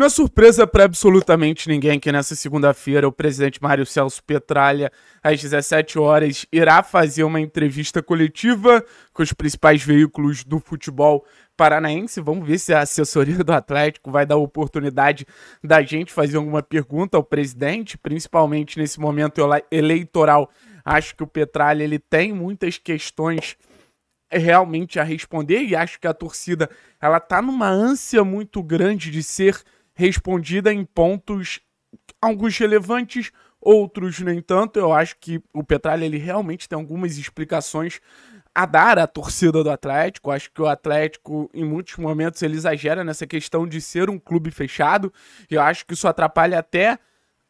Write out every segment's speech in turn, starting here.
Não é surpresa para absolutamente ninguém que nessa segunda-feira o presidente Mário Celso Petralha, às 17 horas, irá fazer uma entrevista coletiva com os principais veículos do futebol paranaense. Vamos ver se a assessoria do Atlético vai dar oportunidade da gente fazer alguma pergunta ao presidente, principalmente nesse momento eleitoral. Acho que o Petralha ele tem muitas questões realmente a responder e acho que a torcida ela tá numa ânsia muito grande de ser respondida em pontos, alguns relevantes, outros nem tanto. Eu acho que o Petralha ele realmente tem algumas explicações a dar à torcida do Atlético. Acho que o Atlético, em muitos momentos, ele exagera nessa questão de ser um clube fechado. eu acho que isso atrapalha até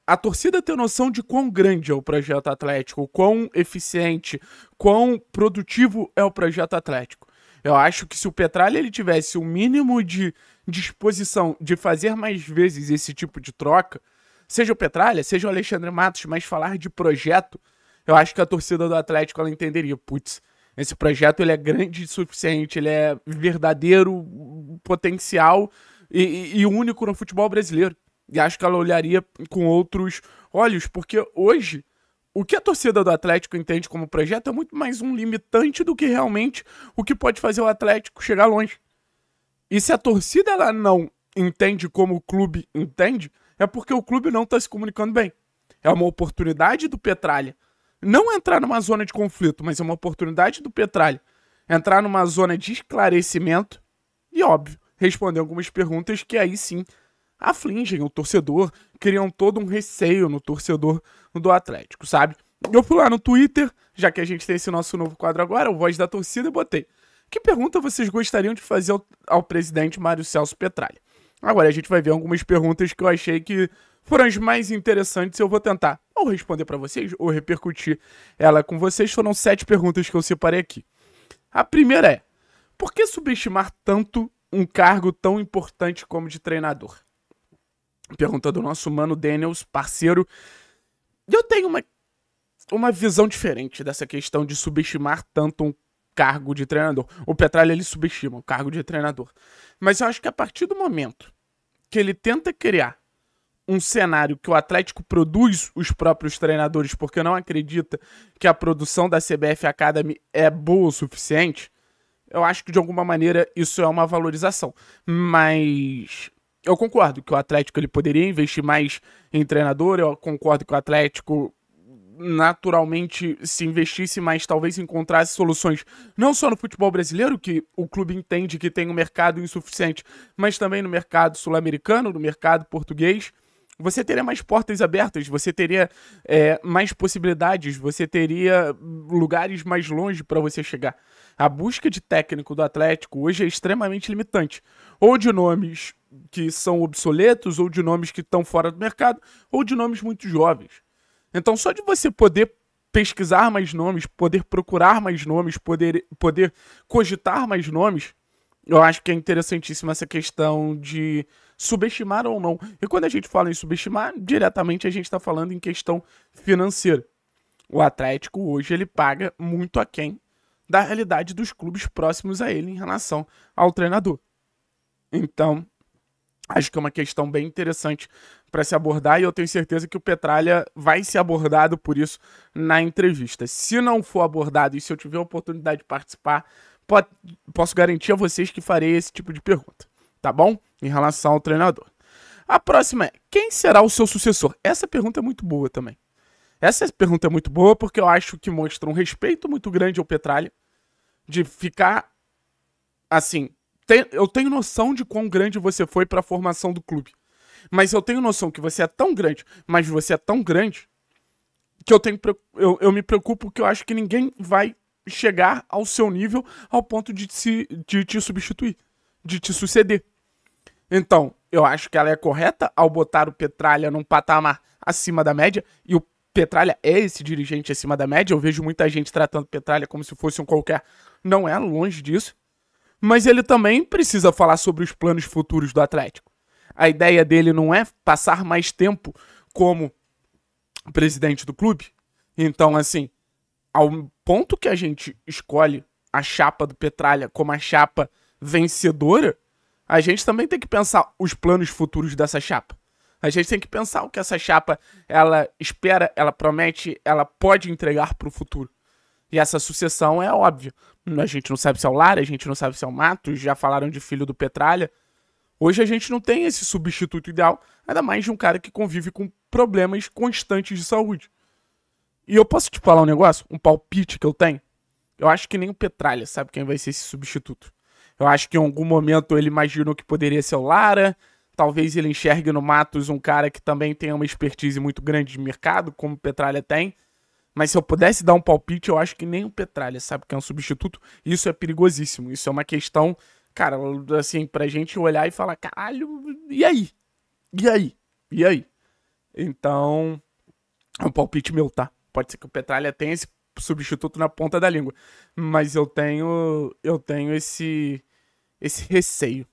a torcida ter noção de quão grande é o projeto Atlético, quão eficiente, quão produtivo é o projeto Atlético. Eu acho que se o Petralha ele tivesse o um mínimo de disposição de fazer mais vezes esse tipo de troca, seja o Petralha, seja o Alexandre Matos, mas falar de projeto, eu acho que a torcida do Atlético ela entenderia, putz, esse projeto ele é grande o suficiente, ele é verdadeiro, potencial e, e, único no futebol brasileiro. E acho que ela olharia com outros olhos, porque hoje o que a torcida do Atlético entende como projeto é muito mais um limitante do que realmente o que pode fazer o Atlético chegar longe. E se a torcida ela não entende como o clube entende, é porque o clube não está se comunicando bem. É uma oportunidade do Petralha não entrar numa zona de conflito, mas é uma oportunidade do Petralha entrar numa zona de esclarecimento e, óbvio, responder algumas perguntas que aí sim afligem o torcedor, criam todo um receio no torcedor do Atlético, sabe? Eu fui lá no Twitter, já que a gente tem esse nosso novo quadro agora, o Voz da Torcida, e botei. Que pergunta vocês gostariam de fazer ao, ao presidente Mário Celso Petralha? Agora a gente vai ver algumas perguntas que eu achei que foram as mais interessantes. Eu vou tentar ou responder para vocês ou repercutir ela com vocês. Foram sete perguntas que eu separei aqui. A primeira é: por que subestimar tanto um cargo tão importante como de treinador? Pergunta do nosso mano Daniels, parceiro. Eu tenho uma, uma visão diferente dessa questão de subestimar tanto um cargo de treinador. O Petralha ele subestima o cargo de treinador. Mas eu acho que a partir do momento que ele tenta criar um cenário que o Atlético produz os próprios treinadores, porque não acredita que a produção da CBF Academy é boa o suficiente, eu acho que de alguma maneira isso é uma valorização. Mas eu concordo que o Atlético ele poderia investir mais em treinador, eu concordo que o Atlético naturalmente se investisse mais, talvez encontrasse soluções não só no futebol brasileiro, que o clube entende que tem um mercado insuficiente, mas também no mercado sul-americano, no mercado português. Você teria mais portas abertas, você teria é, mais possibilidades, você teria lugares mais longe para você chegar. A busca de técnico do Atlético hoje é extremamente limitante. Ou de nomes que são obsoletos, ou de nomes que estão fora do mercado, ou de nomes muito jovens. Então, só de você poder pesquisar mais nomes, poder procurar mais nomes, poder, poder cogitar mais nomes, eu acho que é interessantíssima essa questão de subestimar ou não. E quando a gente fala em subestimar, diretamente a gente está falando em questão financeira. O Atlético hoje ele paga muito aquém da realidade dos clubes próximos a ele em relação ao treinador. Então, Acho que é uma questão bem interessante para se abordar e eu tenho certeza que o Petralha vai ser abordado por isso na entrevista. Se não for abordado e se eu tiver a oportunidade de participar, posso garantir a vocês que farei esse tipo de pergunta, tá bom? Em relação ao treinador. A próxima é: quem será o seu sucessor? Essa pergunta é muito boa também. Essa pergunta é muito boa porque eu acho que mostra um respeito muito grande ao Petralha de ficar assim, te, eu tenho noção de quão grande você foi para a formação do clube. Mas eu tenho noção que você é tão grande, mas você é tão grande, que eu, tenho, eu, eu me preocupo porque eu acho que ninguém vai chegar ao seu nível ao ponto de, se, de te substituir, de te suceder. Então, eu acho que ela é correta ao botar o Petralha num patamar acima da média, e o Petralha é esse dirigente acima da média. Eu vejo muita gente tratando Petralha como se fosse um qualquer. Não é longe disso mas ele também precisa falar sobre os planos futuros do Atlético. A ideia dele não é passar mais tempo como presidente do clube. Então, assim, ao ponto que a gente escolhe a chapa do Petralha como a chapa vencedora, a gente também tem que pensar os planos futuros dessa chapa. A gente tem que pensar o que essa chapa ela espera, ela promete, ela pode entregar para o futuro. E essa sucessão é óbvia. A gente não sabe se é o Lara, a gente não sabe se é o Matos, já falaram de filho do Petralha. Hoje a gente não tem esse substituto ideal, ainda mais de um cara que convive com problemas constantes de saúde. E eu posso te falar um negócio, um palpite que eu tenho? Eu acho que nem o Petralha sabe quem vai ser esse substituto. Eu acho que em algum momento ele imaginou que poderia ser o Lara, talvez ele enxergue no Matos um cara que também tenha uma expertise muito grande de mercado, como o Petralha tem. Mas se eu pudesse dar um palpite, eu acho que nem o Petralha sabe que é um substituto. Isso é perigosíssimo. Isso é uma questão, cara, assim, pra gente olhar e falar, caralho, e aí? E aí? E aí? Então, é um palpite meu, tá? Pode ser que o Petralha tenha esse substituto na ponta da língua, mas eu tenho eu tenho esse esse receio.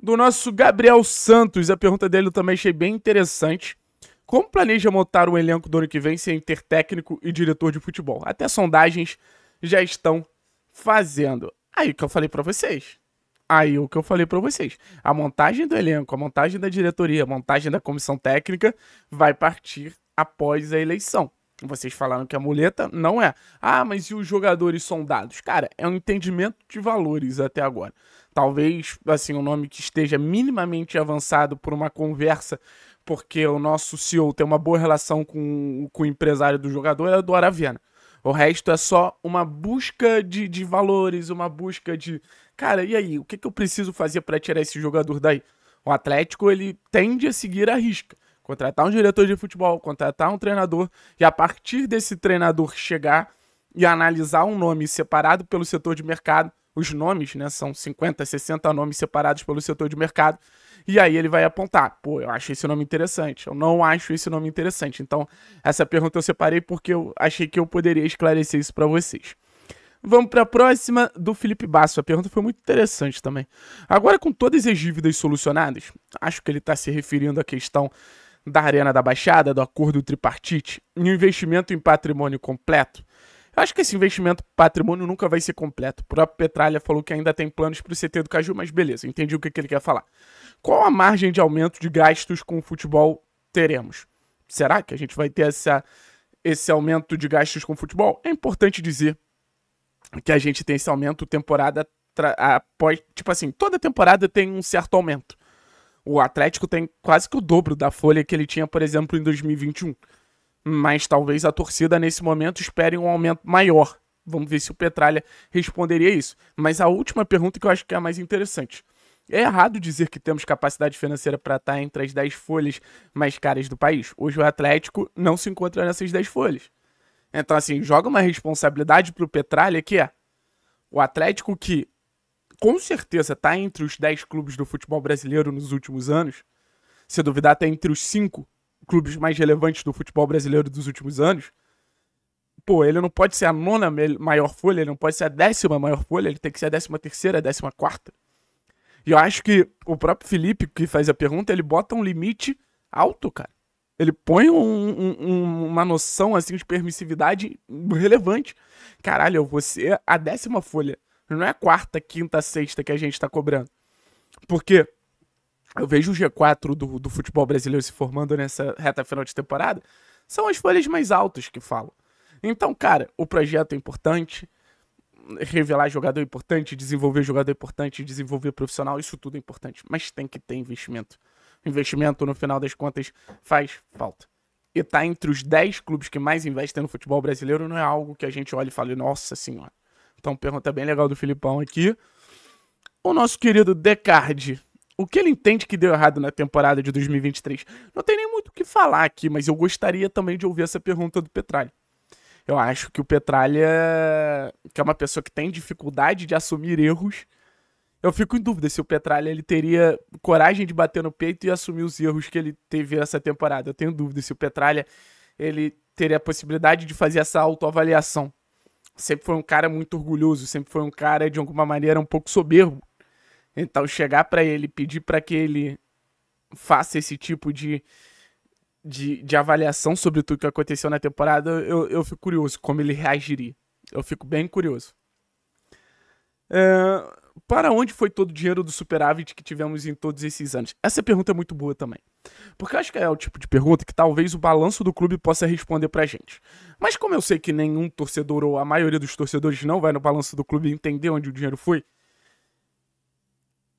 Do nosso Gabriel Santos, a pergunta dele eu também achei bem interessante. Como planeja montar o elenco do ano que vem sem ter técnico e diretor de futebol? Até sondagens já estão fazendo. Aí o que eu falei para vocês. Aí o que eu falei para vocês. A montagem do elenco, a montagem da diretoria, a montagem da comissão técnica vai partir após a eleição. Vocês falaram que a muleta não é. Ah, mas e os jogadores sondados? Cara, é um entendimento de valores até agora. Talvez, assim, um nome que esteja minimamente avançado por uma conversa porque o nosso CEO tem uma boa relação com, com o empresário do jogador, é o do Aravena. O resto é só uma busca de, de valores, uma busca de. Cara, e aí? O que, que eu preciso fazer para tirar esse jogador daí? O Atlético, ele tende a seguir a risca. Contratar um diretor de futebol, contratar um treinador, e a partir desse treinador chegar e analisar um nome separado pelo setor de mercado, os nomes, né? São 50, 60 nomes separados pelo setor de mercado. E aí ele vai apontar, pô, eu acho esse nome interessante, eu não acho esse nome interessante. Então, essa pergunta eu separei porque eu achei que eu poderia esclarecer isso para vocês. Vamos para a próxima do Felipe Basso. A pergunta foi muito interessante também. Agora, com todas as dívidas solucionadas, acho que ele está se referindo à questão da Arena da Baixada, do acordo tripartite, e o investimento em patrimônio completo, Acho que esse investimento patrimônio nunca vai ser completo. O próprio Petralha falou que ainda tem planos para o CT do Caju, mas beleza, entendi o que, que ele quer falar. Qual a margem de aumento de gastos com o futebol teremos? Será que a gente vai ter essa, esse aumento de gastos com o futebol? É importante dizer que a gente tem esse aumento temporada após. Tipo assim, toda temporada tem um certo aumento. O Atlético tem quase que o dobro da folha que ele tinha, por exemplo, em 2021 mas talvez a torcida nesse momento espere um aumento maior. Vamos ver se o Petralha responderia isso. Mas a última pergunta que eu acho que é a mais interessante. É errado dizer que temos capacidade financeira para estar tá entre as 10 folhas mais caras do país. Hoje o Atlético não se encontra nessas 10 folhas. Então, assim, joga uma responsabilidade para o Petralha que é o Atlético que com certeza está entre os 10 clubes do futebol brasileiro nos últimos anos, se duvidar até tá entre os 5, clubes mais relevantes do futebol brasileiro dos últimos anos, pô, ele não pode ser a nona maior folha, ele não pode ser a décima maior folha, ele tem que ser a décima terceira, a décima quarta. E eu acho que o próprio Felipe, que faz a pergunta, ele bota um limite alto, cara. Ele põe um, um, uma noção, assim, de permissividade relevante. Caralho, eu vou ser a décima folha. Não é a quarta, quinta, sexta que a gente tá cobrando. Por quê? eu vejo o G4 do, do futebol brasileiro se formando nessa reta final de temporada, são as folhas mais altas que falam. Então, cara, o projeto é importante, revelar jogador é importante, desenvolver jogador é importante, desenvolver profissional, isso tudo é importante, mas tem que ter investimento. Investimento, no final das contas, faz falta. E tá entre os 10 clubes que mais investem no futebol brasileiro, não é algo que a gente olha e fala, nossa senhora. Então, pergunta bem legal do Filipão aqui. O nosso querido Decardi o que ele entende que deu errado na temporada de 2023? Não tem nem muito o que falar aqui, mas eu gostaria também de ouvir essa pergunta do Petralha. Eu acho que o Petralha, que é uma pessoa que tem dificuldade de assumir erros, eu fico em dúvida se o Petralha ele teria coragem de bater no peito e assumir os erros que ele teve essa temporada. Eu tenho dúvida se o Petralha ele teria a possibilidade de fazer essa autoavaliação. Sempre foi um cara muito orgulhoso, sempre foi um cara de alguma maneira um pouco soberbo então chegar para ele, pedir para que ele faça esse tipo de, de, de, avaliação sobre tudo que aconteceu na temporada, eu, eu fico curioso como ele reagiria. Eu fico bem curioso. É, para onde foi todo o dinheiro do superávit que tivemos em todos esses anos? Essa pergunta é muito boa também. Porque eu acho que é o tipo de pergunta que talvez o balanço do clube possa responder pra gente. Mas como eu sei que nenhum torcedor ou a maioria dos torcedores não vai no balanço do clube entender onde o dinheiro foi,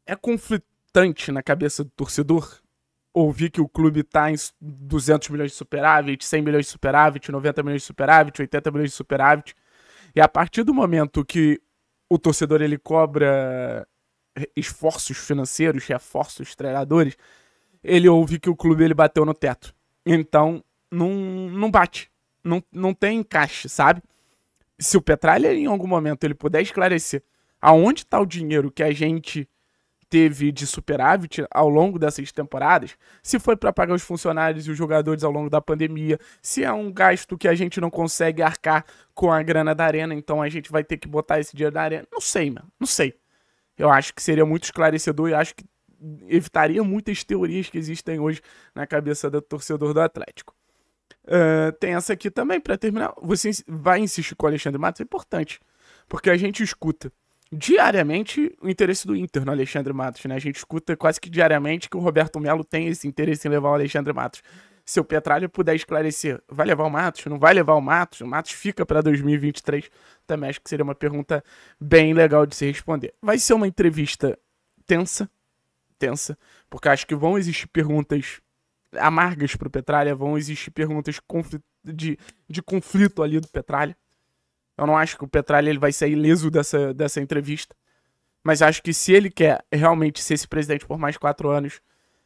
é conflitante na cabeça do torcedor ouvir que o clube está em 200 milhões de superávit, 100 milhões de superávit, 90 milhões de superávit, 80 milhões de superávit. E a partir do momento que o torcedor ele cobra esforços financeiros, reforços treinadores, ele ouve que o clube ele bateu no teto. Então, não, não bate. Não, não tem encaixe, sabe? Se o Petralha em algum momento ele puder esclarecer aonde está o dinheiro que a gente teve de superávit ao longo dessas temporadas, se foi para pagar os funcionários e os jogadores ao longo da pandemia, se é um gasto que a gente não consegue arcar com a grana da arena, então a gente vai ter que botar esse dinheiro da arena. Não sei, mano, não sei. Eu acho que seria muito esclarecedor e acho que evitaria muitas teorias que existem hoje na cabeça do torcedor do Atlético. Uh, tem essa aqui também, para terminar. Você vai insistir com o Alexandre Matos, é importante, porque a gente escuta diariamente o interesse do Inter no Alexandre Matos, né? A gente escuta quase que diariamente que o Roberto Melo tem esse interesse em levar o Alexandre Matos. Se o Petralha puder esclarecer, vai levar o Matos? Não vai levar o Matos? O Matos fica para 2023? Também acho que seria uma pergunta bem legal de se responder. Vai ser uma entrevista tensa, tensa, porque acho que vão existir perguntas amargas para o Petralha, vão existir perguntas de, de conflito ali do Petralha. Eu não acho que o Petralha ele vai sair ileso dessa, dessa entrevista. Mas acho que se ele quer realmente ser esse presidente por mais quatro anos,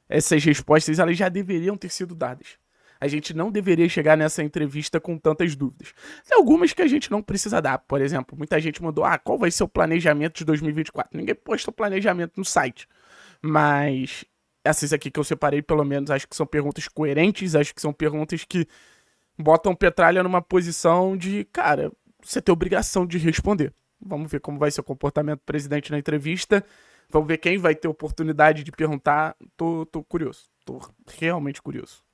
essas respostas elas já deveriam ter sido dadas. A gente não deveria chegar nessa entrevista com tantas dúvidas. Tem algumas que a gente não precisa dar. Por exemplo, muita gente mandou: ah, qual vai ser o planejamento de 2024? Ninguém posta o planejamento no site. Mas essas aqui que eu separei, pelo menos, acho que são perguntas coerentes, acho que são perguntas que botam Petralha numa posição de, cara, você tem obrigação de responder. Vamos ver como vai ser o comportamento do presidente na entrevista. Vamos ver quem vai ter oportunidade de perguntar. Tô, tô curioso. Tô realmente curioso.